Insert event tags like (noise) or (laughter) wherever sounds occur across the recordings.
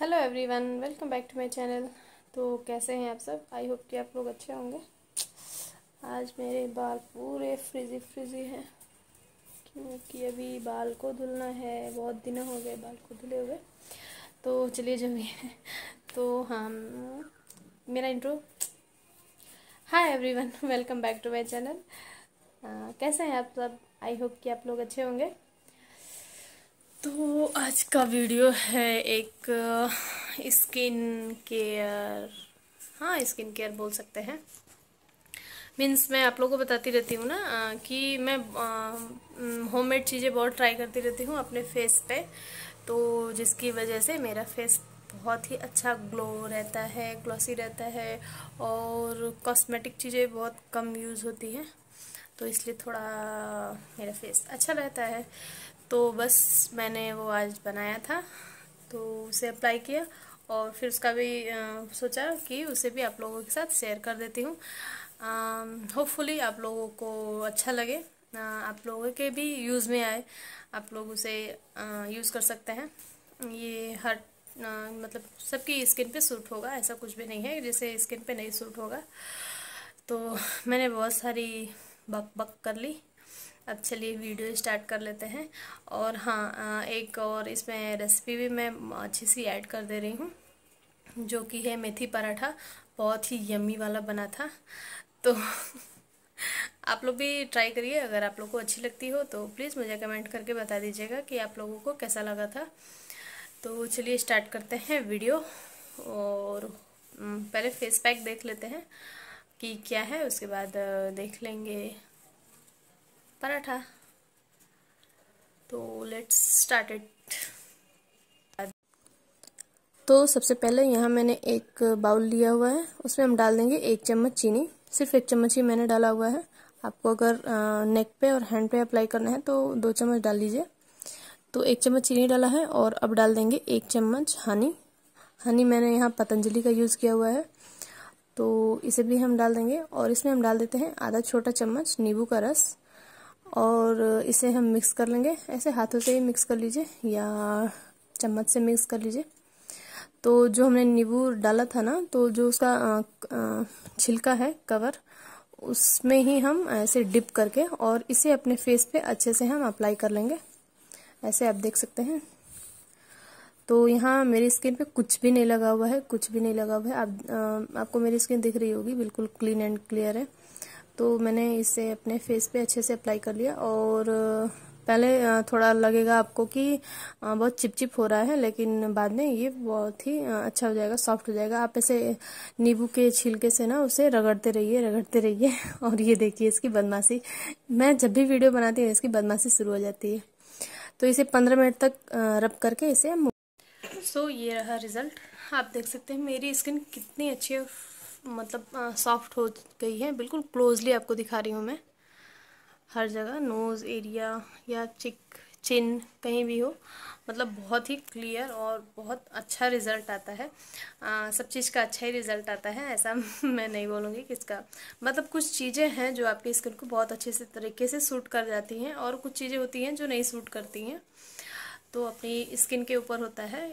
hello everyone welcome back to my channel तो कैसे हैं आप सब आई होप कि आप लोग अच्छे होंगे आज मेरे बाल पूरे फ्रिजी फ्रिजी हैं क्योंकि अभी बाल को धुलना है बहुत दिन हो गए बाल को धुले हुए तो चलिए जमीन तो हाँ मेरा intro hi everyone welcome back to my channel कैसे हैं आप सब आई होप कि आप लोग अच्छे होंगे तो आज का वीडियो है एक स्किन केयर हाँ स्किन केयर बोल सकते हैं मीन्स मैं आप लोगों को बताती रहती हूँ ना कि मैं होममेड चीज़ें बहुत ट्राई करती रहती हूँ अपने फेस पे तो जिसकी वजह से मेरा फेस बहुत ही अच्छा ग्लो रहता है ग्लॉसी रहता है और कॉस्मेटिक चीज़ें बहुत कम यूज़ होती हैं तो इसलिए थोड़ा मेरा फेस अच्छा रहता है तो बस मैंने वो आज बनाया था तो उसे अप्लाई किया और फिर उसका भी आ, सोचा कि उसे भी आप लोगों के साथ शेयर कर देती हूँ होपफुली आप लोगों को अच्छा लगे आ, आप लोगों के भी यूज़ में आए आप लोग उसे यूज़ कर सकते हैं ये हर आ, मतलब सबकी स्किन पे सूट होगा ऐसा कुछ भी नहीं है जैसे स्किन पे नहीं सूट होगा तो मैंने बहुत सारी बक बक कर ली अब चलिए वीडियो स्टार्ट कर लेते हैं और हाँ एक और इसमें रेसिपी भी मैं अच्छी सी ऐड कर दे रही हूँ जो कि है मेथी पराठा बहुत ही यम्मी वाला बना था तो (laughs) आप लोग भी ट्राई करिए अगर आप लोग को अच्छी लगती हो तो प्लीज़ मुझे कमेंट करके बता दीजिएगा कि आप लोगों को कैसा लगा था तो चलिए स्टार्ट करते हैं वीडियो और पहले फेस पैक देख लेते हैं कि क्या है उसके बाद देख लेंगे पराठा तो लेट्स स्टार्ट तो सबसे पहले यहाँ मैंने एक बाउल लिया हुआ है उसमें हम डाल देंगे एक चम्मच चीनी सिर्फ एक चम्मच ही मैंने डाला हुआ है आपको अगर नेक पे और हैंड पे अप्लाई करना है तो दो चम्मच डाल लीजिए तो एक चम्मच चीनी डाला है और अब डाल देंगे एक चम्मच हनी हनी मैंने यहाँ पतंजलि का यूज़ किया हुआ है तो इसे भी हम डाल देंगे और इसमें हम डाल देते हैं आधा छोटा चम्मच नींबू का रस और इसे हम मिक्स कर लेंगे ऐसे हाथों से ही मिक्स कर लीजिए या चम्मच से मिक्स कर लीजिए तो जो हमने नींबू डाला था ना तो जो उसका छिलका है कवर उसमें ही हम ऐसे डिप करके और इसे अपने फेस पे अच्छे से हम अप्लाई कर लेंगे ऐसे आप देख सकते हैं तो यहाँ मेरी स्किन पे कुछ भी नहीं लगा हुआ है कुछ भी नहीं लगा हुआ है आप आ, आपको मेरी स्किन दिख रही होगी बिल्कुल क्लीन एंड क्लियर है तो मैंने इसे अपने फेस पे अच्छे से अप्लाई कर लिया और पहले थोड़ा लगेगा आपको कि बहुत चिपचिप हो रहा है लेकिन बाद में ये बहुत ही अच्छा हो जाएगा सॉफ्ट हो जाएगा आप ऐसे नींबू के छिलके से ना उसे रगड़ते रहिए रगड़ते रहिए (laughs) और ये देखिए इसकी बदमाशी मैं जब भी वीडियो बनाती हूँ इसकी बदमाशी शुरू हो जाती है तो इसे पंद्रह मिनट तक रब करके इसे सो so, ये रहा रिजल्ट आप देख सकते हैं मेरी स्किन कितनी अच्छी और मतलब सॉफ्ट हो गई है बिल्कुल क्लोजली आपको दिखा रही हूँ मैं हर जगह नोज़ एरिया या चिक चिन कहीं भी हो मतलब बहुत ही क्लियर और बहुत अच्छा रिज़ल्ट आता है आ, सब चीज़ का अच्छा ही रिज़ल्ट आता है ऐसा (laughs) मैं नहीं बोलूँगी कि इसका मतलब कुछ चीज़ें हैं जो आपकी स्किन को बहुत अच्छे से तरीके से सूट कर जाती हैं और कुछ चीज़ें होती हैं जो नहीं सूट करती हैं तो अपनी स्किन के ऊपर होता है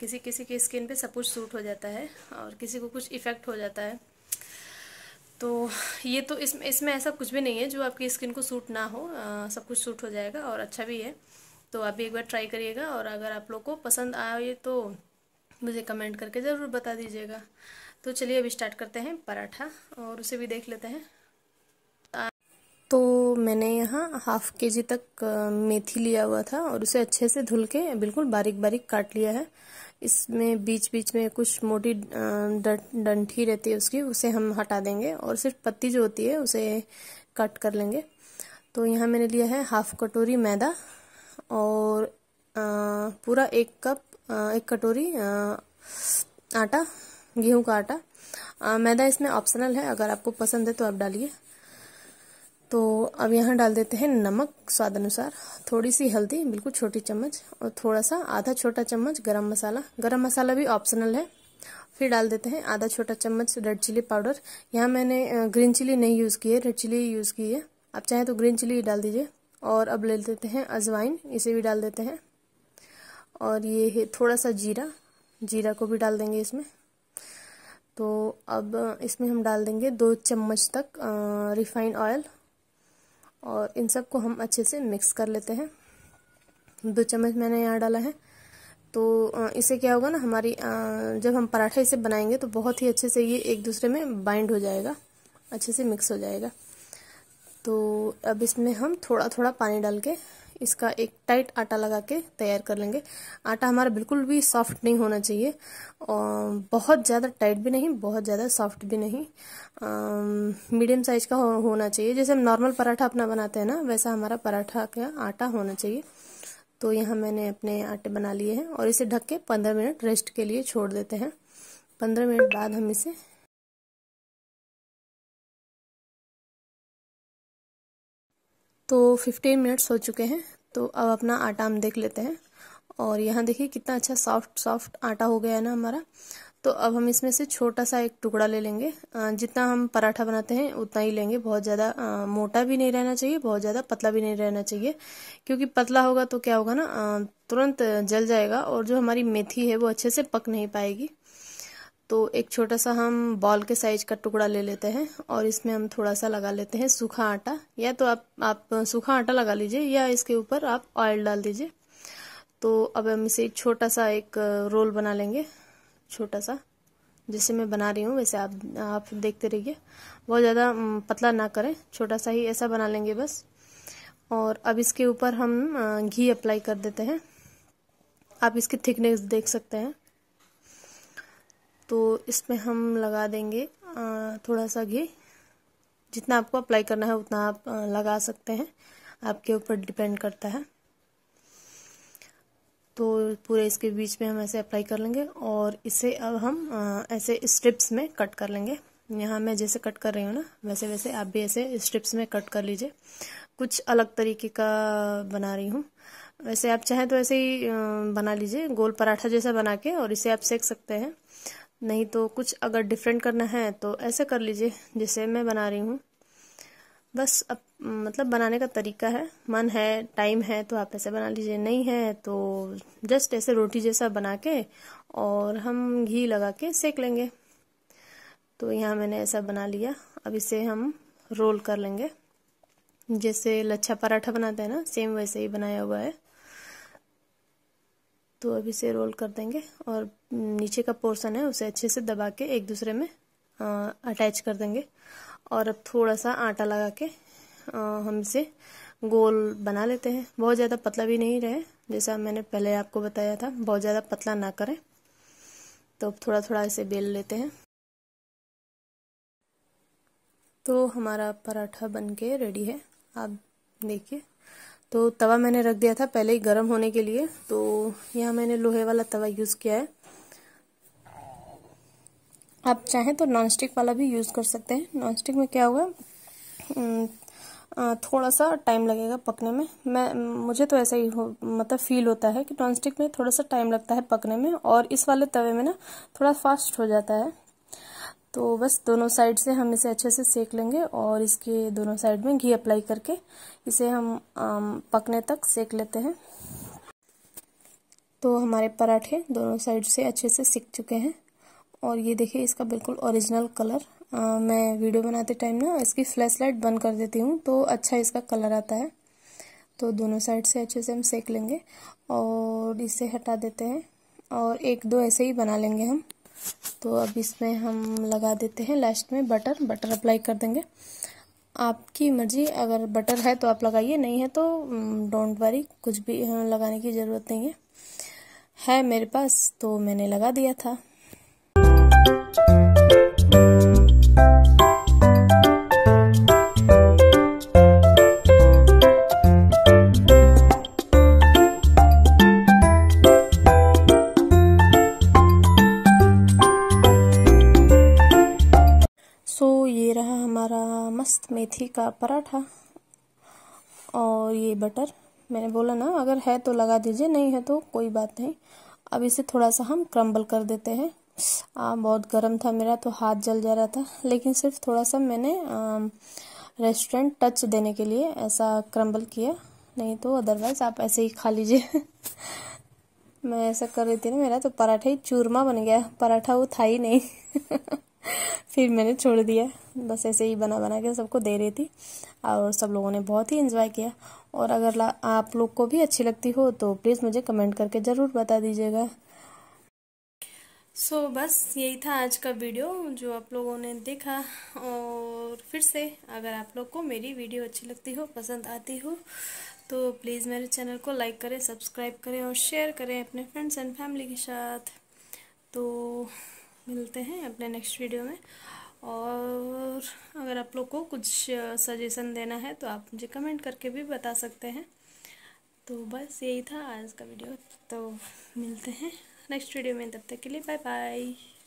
किसी किसी की स्किन पे सब कुछ सूट हो जाता है और किसी को कुछ इफ़ेक्ट हो जाता है तो ये तो इसमें इसमें ऐसा कुछ भी नहीं है जो आपकी स्किन को सूट ना हो आ, सब कुछ सूट हो जाएगा और अच्छा भी है तो आप भी एक बार ट्राई करिएगा और अगर आप लोग को पसंद आए तो मुझे कमेंट करके ज़रूर बता दीजिएगा तो चलिए अभी स्टार्ट करते हैं पराठा और उसे भी देख लेते हैं तो मैंने यहाँ हाफ के जी तक मेथी लिया हुआ था और उसे अच्छे से धुल के बिल्कुल बारीक बारीक काट लिया है इसमें बीच बीच में कुछ मोटी डंठी रहती है उसकी उसे हम हटा देंगे और सिर्फ पत्ती जो होती है उसे कट कर लेंगे तो यहाँ मैंने लिया है हाफ कटोरी मैदा और आ, पूरा एक कप आ, एक कटोरी आ, आटा गेहूं का आटा मैदा इसमें ऑप्शनल है अगर आपको पसंद है तो आप डालिए तो अब यहाँ डाल देते हैं नमक स्वाद अनुसार थोड़ी सी हल्दी बिल्कुल छोटी चम्मच और थोड़ा सा आधा छोटा चम्मच गरम मसाला गरम मसाला भी ऑप्शनल है फिर डाल देते हैं आधा छोटा चम्मच रेड चिली पाउडर यहाँ मैंने ग्रीन चिली नहीं यूज़ की है रेड चिली यूज़ की है आप चाहें तो ग्रीन चिली डाल दीजिए और अब ले लेते हैं अजवाइन इसे भी डाल देते हैं और ये है थोड़ा सा जीरा जीरा को भी डाल देंगे इसमें तो अब इसमें हम डाल देंगे दो चम्मच तक रिफाइंड ऑयल और इन सब को हम अच्छे से मिक्स कर लेते हैं दो चम्मच मैंने यहाँ डाला है तो इसे क्या होगा ना हमारी जब हम पराठा इसे बनाएंगे तो बहुत ही अच्छे से ये एक दूसरे में बाइंड हो जाएगा अच्छे से मिक्स हो जाएगा तो अब इसमें हम थोड़ा थोड़ा पानी डाल के इसका एक टाइट आटा लगा के तैयार कर लेंगे आटा हमारा बिल्कुल भी सॉफ्ट नहीं होना चाहिए और बहुत ज़्यादा टाइट भी नहीं बहुत ज़्यादा सॉफ्ट भी नहीं मीडियम साइज का हो, होना चाहिए जैसे हम नॉर्मल पराठा अपना बनाते हैं ना वैसा हमारा पराठा का आटा होना चाहिए तो यहाँ मैंने अपने आटे बना लिए हैं और इसे ढक के पंद्रह मिनट रेस्ट के लिए छोड़ देते हैं पंद्रह मिनट बाद हम इसे तो फिफ्टीन मिनट्स हो चुके हैं तो अब अपना आटा हम देख लेते हैं और यहाँ देखिए कितना अच्छा सॉफ्ट सॉफ्ट आटा हो गया है ना हमारा तो अब हम इसमें से छोटा सा एक टुकड़ा ले लेंगे जितना हम पराठा बनाते हैं उतना ही लेंगे बहुत ज़्यादा मोटा भी नहीं रहना चाहिए बहुत ज़्यादा पतला भी नहीं रहना चाहिए क्योंकि पतला होगा तो क्या होगा ना तुरंत जल जाएगा और जो हमारी मेथी है वो अच्छे से पक नहीं पाएगी तो एक छोटा सा हम बॉल के साइज का टुकड़ा ले लेते हैं और इसमें हम थोड़ा सा लगा लेते हैं सूखा आटा या तो आप आप सूखा आटा लगा लीजिए या इसके ऊपर आप ऑयल डाल दीजिए तो अब हम इसे छोटा सा एक रोल बना लेंगे छोटा सा जैसे मैं बना रही हूँ वैसे आप आप देखते रहिए बहुत ज़्यादा पतला ना करें छोटा सा ही ऐसा बना लेंगे बस और अब इसके ऊपर हम घी अप्लाई कर देते हैं आप इसकी थिकनेस देख सकते हैं तो इसमें हम लगा देंगे थोड़ा सा घी जितना आपको अप्लाई करना है उतना आप लगा सकते हैं आपके ऊपर डिपेंड करता है तो पूरे इसके बीच में हम ऐसे अप्लाई कर लेंगे और इसे अब हम ऐसे स्ट्रिप्स में कट कर लेंगे यहाँ मैं जैसे कट कर रही हूँ ना वैसे वैसे आप भी ऐसे स्ट्रिप्स में कट कर लीजिए कुछ अलग तरीके का बना रही हूँ वैसे आप चाहें तो ऐसे ही बना लीजिए गोल पराठा जैसा बना के और इसे आप सेक सकते हैं नहीं तो कुछ अगर डिफरेंट करना है तो ऐसे कर लीजिए जैसे मैं बना रही हूँ बस अब मतलब बनाने का तरीका है मन है टाइम है तो आप ऐसे बना लीजिए नहीं है तो जस्ट ऐसे रोटी जैसा बना के और हम घी लगा के सेक लेंगे तो यहाँ मैंने ऐसा बना लिया अब इसे हम रोल कर लेंगे जैसे लच्छा पराठा बनाते हैं ना सेम वैसे ही बनाया हुआ है तो अब इसे रोल कर देंगे और नीचे का पोर्शन है उसे अच्छे से दबा के एक दूसरे में अटैच कर देंगे और अब थोड़ा सा आटा लगा के हम इसे गोल बना लेते हैं बहुत ज़्यादा पतला भी नहीं रहे जैसा मैंने पहले आपको बताया था बहुत ज़्यादा पतला ना करें तो अब थोड़ा थोड़ा इसे बेल लेते हैं तो हमारा पराठा बन के रेडी है आप देखिए तो तवा मैंने रख दिया था पहले ही गर्म होने के लिए तो यहाँ मैंने लोहे वाला तवा यूज़ किया है आप चाहें तो नॉनस्टिक वाला भी यूज़ कर सकते हैं नॉनस्टिक में क्या होगा हम्म, थोड़ा सा टाइम लगेगा पकने में मैं मुझे तो ऐसा ही हो मतलब फील होता है कि नॉनस्टिक में थोड़ा सा टाइम लगता है पकने में और इस वाले तवे में ना थोड़ा फास्ट हो जाता है तो बस दोनों साइड से हम इसे अच्छे से सेक लेंगे और इसके दोनों साइड में घी अप्लाई करके इसे हम पकने तक सेक लेते हैं तो हमारे पराठे दोनों साइड से अच्छे से सीख चुके हैं और ये देखिए इसका बिल्कुल ओरिजिनल कलर आ, मैं वीडियो बनाते टाइम ना इसकी फ्लैश लाइट बंद कर देती हूँ तो अच्छा इसका कलर आता है तो दोनों साइड से अच्छे से हम सेक लेंगे और इसे हटा देते हैं और एक दो ऐसे ही बना लेंगे हम तो अब इसमें हम लगा देते हैं लास्ट में बटर बटर अप्लाई कर देंगे आपकी मर्जी अगर बटर है तो आप लगाइए नहीं है तो डोंट mm, वरी कुछ भी लगाने की ज़रूरत नहीं है है मेरे पास तो मैंने लगा दिया था मेथी का पराठा और ये बटर मैंने बोला ना अगर है तो लगा दीजिए नहीं है तो कोई बात नहीं अब इसे थोड़ा सा हम क्रम्बल कर देते हैं आ, बहुत गर्म था मेरा तो हाथ जल जा रहा था लेकिन सिर्फ थोड़ा सा मैंने रेस्टोरेंट टच देने के लिए ऐसा क्रम्बल किया नहीं तो अदरवाइज़ आप ऐसे ही खा लीजिए (laughs) मैं ऐसा कर रही थी ना मेरा तो पराठा ही चूरमा बन गया पराठा वो था ही नहीं (laughs) फिर मैंने छोड़ दिया बस ऐसे ही बना बना के सबको दे रही थी और सब लोगों ने बहुत ही इन्जॉय किया और अगर आप लोग को भी अच्छी लगती हो तो प्लीज़ मुझे कमेंट करके ज़रूर बता दीजिएगा सो so, बस यही था आज का वीडियो जो आप लोगों ने देखा और फिर से अगर आप लोग को मेरी वीडियो अच्छी लगती हो पसंद आती हो तो प्लीज़ मेरे चैनल को लाइक करें सब्सक्राइब करें और शेयर करें अपने फ्रेंड्स एंड फैमिली के साथ तो मिलते हैं अपने नेक्स्ट वीडियो में और अगर आप लोग को कुछ सजेशन देना है तो आप मुझे कमेंट करके भी बता सकते हैं तो बस यही था आज का वीडियो तो मिलते हैं नेक्स्ट वीडियो में तब तक के लिए बाय बाय